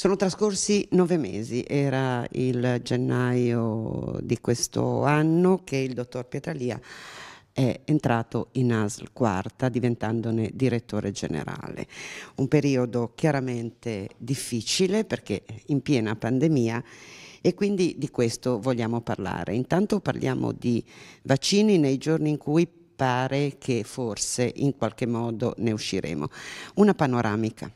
Sono trascorsi nove mesi, era il gennaio di questo anno che il dottor Pietralia è entrato in ASL quarta diventandone direttore generale. Un periodo chiaramente difficile perché in piena pandemia e quindi di questo vogliamo parlare. Intanto parliamo di vaccini nei giorni in cui pare che forse in qualche modo ne usciremo. Una panoramica.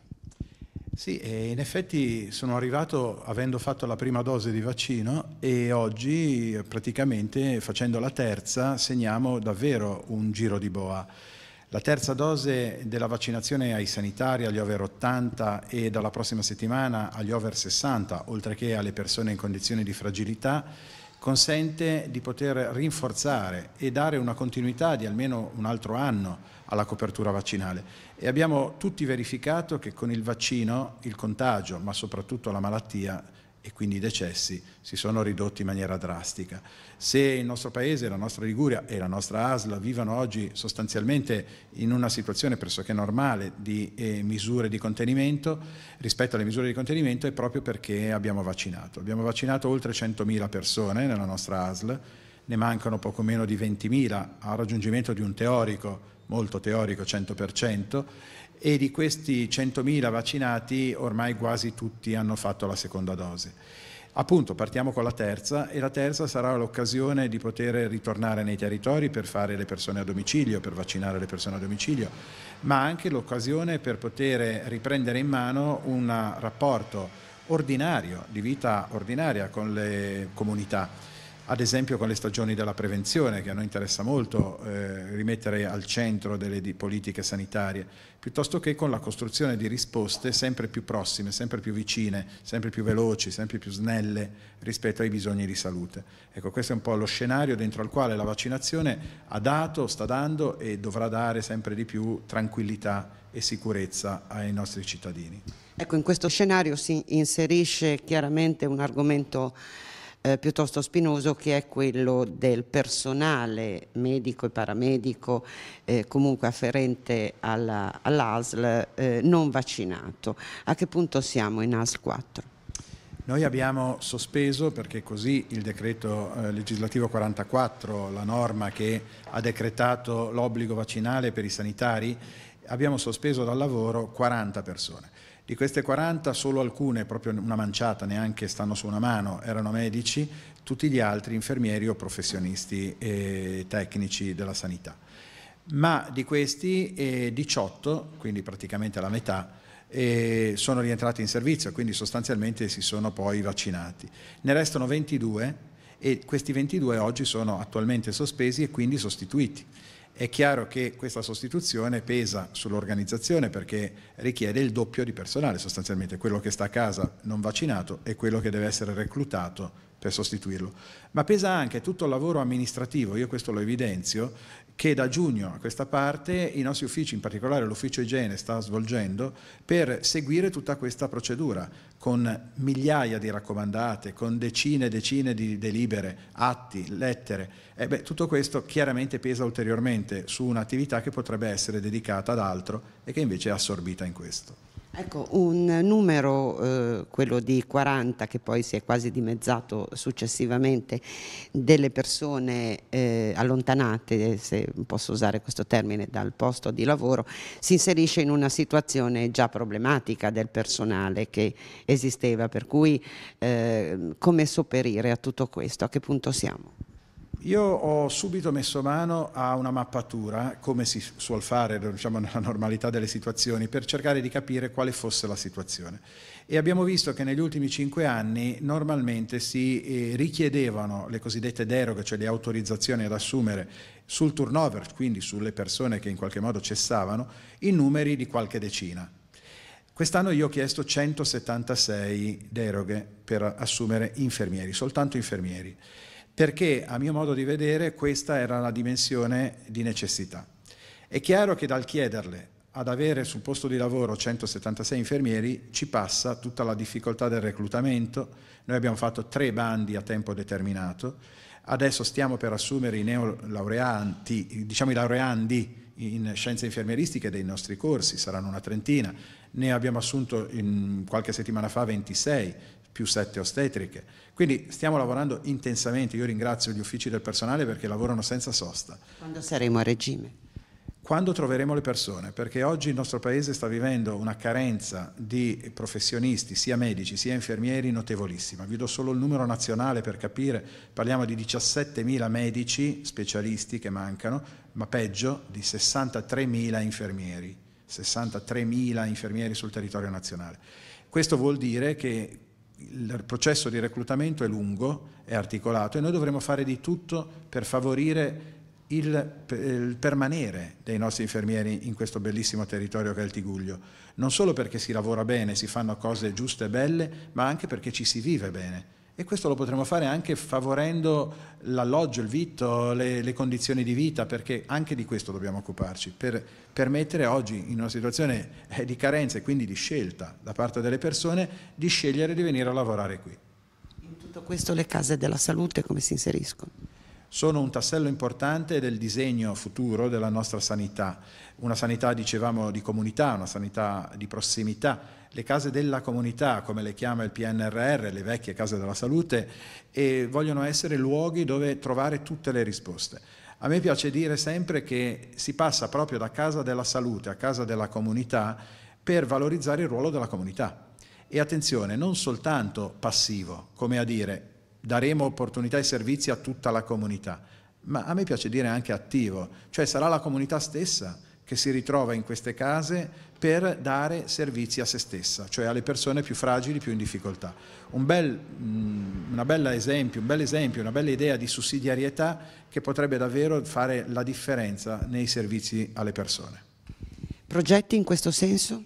Sì, in effetti sono arrivato avendo fatto la prima dose di vaccino e oggi praticamente facendo la terza segniamo davvero un giro di boa. La terza dose della vaccinazione ai sanitari, agli over 80 e dalla prossima settimana agli over 60, oltre che alle persone in condizioni di fragilità, consente di poter rinforzare e dare una continuità di almeno un altro anno alla copertura vaccinale e abbiamo tutti verificato che con il vaccino il contagio, ma soprattutto la malattia, e quindi i decessi si sono ridotti in maniera drastica. Se il nostro Paese, la nostra Liguria e la nostra ASL vivono oggi sostanzialmente in una situazione pressoché normale di eh, misure di contenimento, rispetto alle misure di contenimento è proprio perché abbiamo vaccinato. Abbiamo vaccinato oltre 100.000 persone nella nostra ASL, ne mancano poco meno di 20.000 al raggiungimento di un teorico, molto teorico, 100%, e di questi 100.000 vaccinati ormai quasi tutti hanno fatto la seconda dose. Appunto, partiamo con la terza e la terza sarà l'occasione di poter ritornare nei territori per fare le persone a domicilio, per vaccinare le persone a domicilio, ma anche l'occasione per poter riprendere in mano un rapporto ordinario, di vita ordinaria con le comunità ad esempio con le stagioni della prevenzione che a noi interessa molto eh, rimettere al centro delle politiche sanitarie, piuttosto che con la costruzione di risposte sempre più prossime, sempre più vicine, sempre più veloci, sempre più snelle rispetto ai bisogni di salute. Ecco, questo è un po' lo scenario dentro il quale la vaccinazione ha dato, sta dando e dovrà dare sempre di più tranquillità e sicurezza ai nostri cittadini. Ecco, in questo scenario si inserisce chiaramente un argomento eh, piuttosto spinoso che è quello del personale medico e paramedico eh, comunque afferente alla, all'ASL eh, non vaccinato. A che punto siamo in ASL 4? Noi abbiamo sospeso perché così il decreto eh, legislativo 44, la norma che ha decretato l'obbligo vaccinale per i sanitari, abbiamo sospeso dal lavoro 40 persone. Di queste 40 solo alcune, proprio una manciata, neanche stanno su una mano, erano medici, tutti gli altri infermieri o professionisti eh, tecnici della sanità. Ma di questi eh, 18, quindi praticamente la metà, eh, sono rientrati in servizio, quindi sostanzialmente si sono poi vaccinati. Ne restano 22 e questi 22 oggi sono attualmente sospesi e quindi sostituiti. È chiaro che questa sostituzione pesa sull'organizzazione perché richiede il doppio di personale sostanzialmente, quello che sta a casa non vaccinato e quello che deve essere reclutato per sostituirlo, ma pesa anche tutto il lavoro amministrativo, io questo lo evidenzio, che da giugno a questa parte i nostri uffici, in particolare l'ufficio igiene, sta svolgendo per seguire tutta questa procedura, con migliaia di raccomandate, con decine e decine di delibere, atti, lettere. E beh, tutto questo chiaramente pesa ulteriormente su un'attività che potrebbe essere dedicata ad altro e che invece è assorbita in questo. Ecco, un numero, eh, quello di 40, che poi si è quasi dimezzato successivamente, delle persone eh, allontanate, se posso usare questo termine, dal posto di lavoro, si inserisce in una situazione già problematica del personale che esisteva, per cui eh, come sopperire a tutto questo? A che punto siamo? Io ho subito messo mano a una mappatura, come si suol fare diciamo, nella normalità delle situazioni, per cercare di capire quale fosse la situazione. E abbiamo visto che negli ultimi cinque anni normalmente si eh, richiedevano le cosiddette deroghe, cioè le autorizzazioni ad assumere sul turnover, quindi sulle persone che in qualche modo cessavano, in numeri di qualche decina. Quest'anno io ho chiesto 176 deroghe per assumere infermieri, soltanto infermieri perché a mio modo di vedere questa era la dimensione di necessità. È chiaro che dal chiederle ad avere sul posto di lavoro 176 infermieri ci passa tutta la difficoltà del reclutamento. Noi abbiamo fatto tre bandi a tempo determinato, adesso stiamo per assumere i neolaureanti, diciamo i laureandi in scienze infermieristiche dei nostri corsi, saranno una trentina, ne abbiamo assunto qualche settimana fa 26, più sette ostetriche. Quindi stiamo lavorando intensamente, io ringrazio gli uffici del personale perché lavorano senza sosta. Quando saremo a regime? Quando troveremo le persone, perché oggi il nostro Paese sta vivendo una carenza di professionisti, sia medici sia infermieri, notevolissima. Vi do solo il numero nazionale per capire, parliamo di 17.000 medici specialisti che mancano, ma peggio di 63.000 infermieri, 63.000 infermieri sul territorio nazionale. Questo vuol dire che il processo di reclutamento è lungo, è articolato e noi dovremo fare di tutto per favorire il, il, permanere dei nostri infermieri in questo bellissimo territorio che è il Tiguglio, non solo perché si lavora bene, si fanno cose giuste e belle, ma anche perché ci si vive bene. E questo lo potremo fare anche favorendo l'alloggio, il vitto, le, le, condizioni di vita, perché anche di questo dobbiamo occuparci, per permettere oggi, in una situazione eh, di carenza e quindi di scelta da parte delle persone, di scegliere di venire a lavorare qui. In tutto questo le case della salute come si inseriscono? sono un tassello importante del disegno futuro della nostra sanità, una sanità dicevamo di comunità, una sanità di prossimità, le case della comunità, come le chiama il PNRR, le vecchie case della salute, e vogliono essere luoghi dove trovare tutte le risposte. A me piace dire sempre che si passa proprio da casa della salute a casa della comunità per valorizzare il ruolo della comunità. E attenzione, non soltanto passivo, come a dire daremo opportunità e servizi a tutta la comunità, ma a me piace dire anche attivo, cioè sarà la comunità stessa che si ritrova in queste case per dare servizi a se stessa, cioè alle persone più fragili, più in difficoltà. Un bel, mm, esempio, un bel esempio, una bella idea di sussidiarietà che potrebbe davvero fare la differenza nei servizi alle persone. Progetti in questo senso?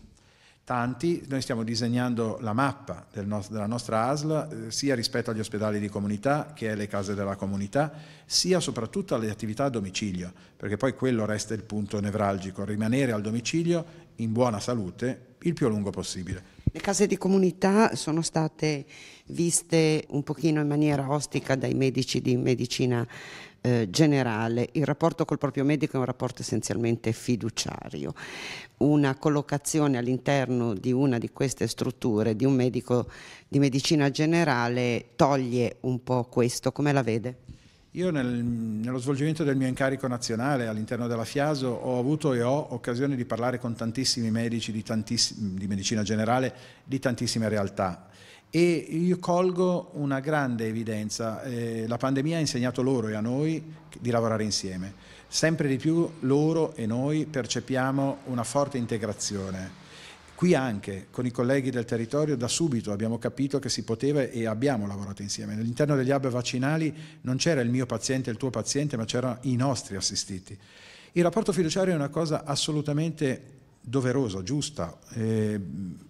tanti, noi stiamo disegnando la mappa del nostro, della nostra ASL eh, sia rispetto agli ospedali di comunità che le case della comunità, sia soprattutto alle attività a domicilio, perché poi quello resta il punto nevralgico, rimanere al domicilio in buona salute il più a lungo possibile. Le case di comunità sono state viste un pochino in maniera ostica dai medici di medicina eh, generale. Il rapporto col proprio medico è un rapporto essenzialmente fiduciario. Una collocazione all'interno di una di queste strutture di un medico di medicina generale toglie un po' questo, come la vede? Io nel, nello svolgimento del mio incarico nazionale all'interno della FIASO ho avuto e ho occasione di parlare con tantissimi medici di, tantissimi, di medicina generale di tantissime realtà e io colgo una grande evidenza, eh, la pandemia ha insegnato loro e a noi di lavorare insieme, sempre di più loro e noi percepiamo una forte integrazione. Qui anche con i colleghi del territorio da subito abbiamo capito che si poteva e abbiamo lavorato insieme. All'interno degli hub vaccinali non c'era il mio paziente e il tuo paziente, ma c'erano i nostri assistiti. Il rapporto fiduciario è una cosa assolutamente doverosa, giusta, eh,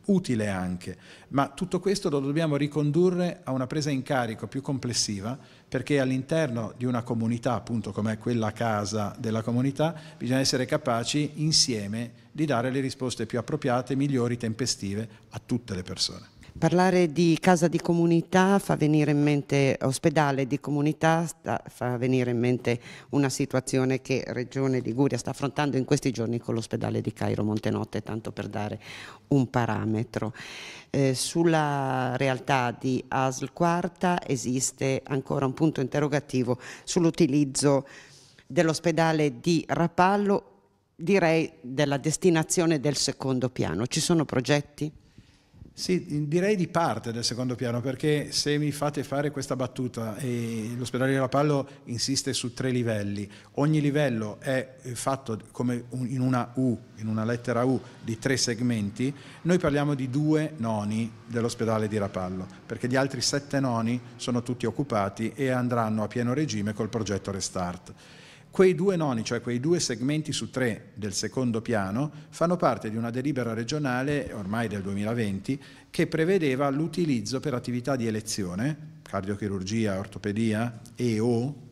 utile anche, ma tutto questo lo dobbiamo ricondurre a una presa in carico più complessiva perché all'interno di una comunità, appunto come quella casa della comunità, bisogna essere capaci insieme di dare le risposte più appropriate, migliori, tempestive a tutte le persone. Parlare di casa di comunità fa venire in mente ospedale di comunità, sta, fa venire in mente una situazione che Regione Liguria sta affrontando in questi giorni con l'ospedale di Cairo Montenotte, tanto per dare un parametro. Eh, sulla realtà di ASL Quarta esiste ancora un punto interrogativo sull'utilizzo dell'ospedale di Rapallo, direi della destinazione del secondo piano. Ci sono progetti? Sì, direi di parte del secondo piano, perché se mi fate fare questa battuta, l'ospedale di Rapallo insiste su tre livelli, ogni livello è eh, fatto come in una U, in una lettera U, di tre segmenti, noi parliamo di due noni dell'ospedale di Rapallo, perché gli altri sette noni sono tutti occupati e andranno a pieno regime col progetto Restart. Quei due noni, cioè quei due segmenti su tre del secondo piano, fanno parte di una delibera regionale ormai del 2020 che prevedeva l'utilizzo per attività di elezione, cardiochirurgia, ortopedia e o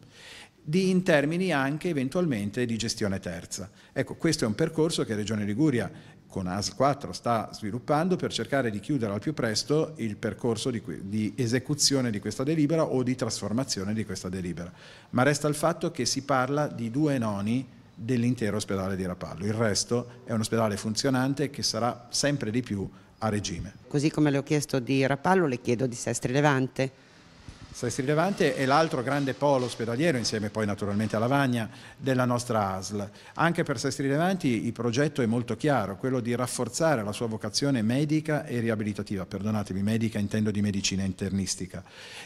di, in termini anche eventualmente di gestione terza. Ecco, questo è un percorso che Regione Liguria con AS 4 sta sviluppando per cercare di chiudere al più presto il percorso di, di, esecuzione di questa delibera o di trasformazione di questa delibera. Ma resta il fatto che si parla di due noni dell'intero ospedale di Rapallo, il resto è un ospedale funzionante che sarà sempre di più a regime. Così come le ho chiesto di Rapallo, le chiedo di Sestri Levante Sestri Levante è l'altro grande polo ospedaliero, insieme poi naturalmente a Lavagna, della nostra ASL. Anche per Sestri Levanti il progetto è molto chiaro, quello di rafforzare la sua vocazione medica e riabilitativa, perdonatemi, medica intendo di medicina internistica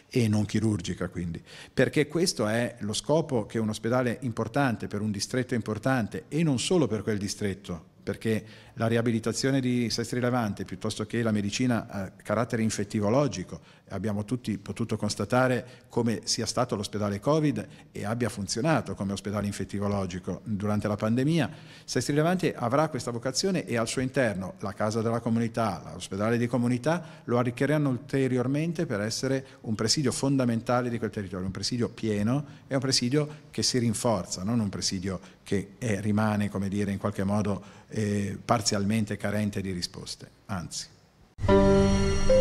e non chirurgica quindi, perché questo è lo scopo che un ospedale importante per un distretto importante e non solo per quel distretto, perché la riabilitazione di sestri Levante piuttosto che la medicina a carattere infettivologico, abbiamo tutti potuto constatare come sia stato l'ospedale Covid e abbia funzionato come ospedale infettivologico durante la pandemia, Sestri Levante avrà questa vocazione e al suo interno la casa della comunità, l'ospedale di comunità lo arricchiranno ulteriormente per essere un presidio fondamentale di quel territorio, un presidio pieno e un presidio che si rinforza, non un presidio che è, eh, rimane come dire in qualche modo eh, parzialmente carente di risposte, anzi.